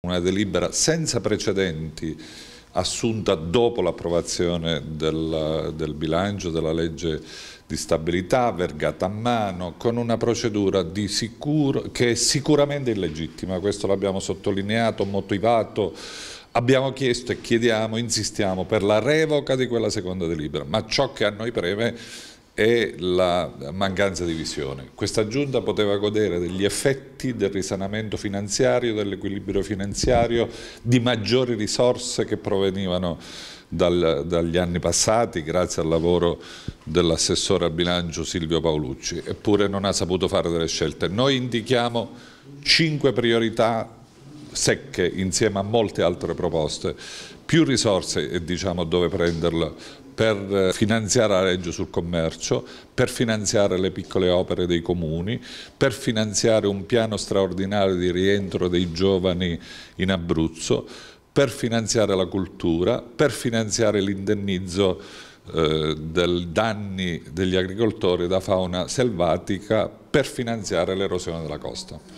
Una delibera senza precedenti assunta dopo l'approvazione del, del, bilancio, della legge di stabilità, vergata a mano, con una procedura sicuro, che è sicuramente illegittima, questo l'abbiamo sottolineato, motivato, abbiamo chiesto e chiediamo, insistiamo per la revoca di quella seconda delibera, ma ciò che a noi preme e la mancanza di visione. Questa giunta poteva godere degli effetti del risanamento finanziario, dell'equilibrio finanziario, di maggiori risorse che provenivano dal, dagli anni passati grazie al lavoro dell'assessore al bilancio Silvio Paolucci, eppure non ha saputo fare delle scelte. Noi indichiamo cinque priorità secche insieme a molte altre proposte, più risorse e diciamo dove prenderle per finanziare la legge sul commercio, per finanziare le piccole opere dei comuni, per finanziare un piano straordinario di rientro dei giovani in Abruzzo, per finanziare la cultura, per finanziare l'indennizzo eh, dei danni degli agricoltori da fauna selvatica per finanziare l'erosione della costa.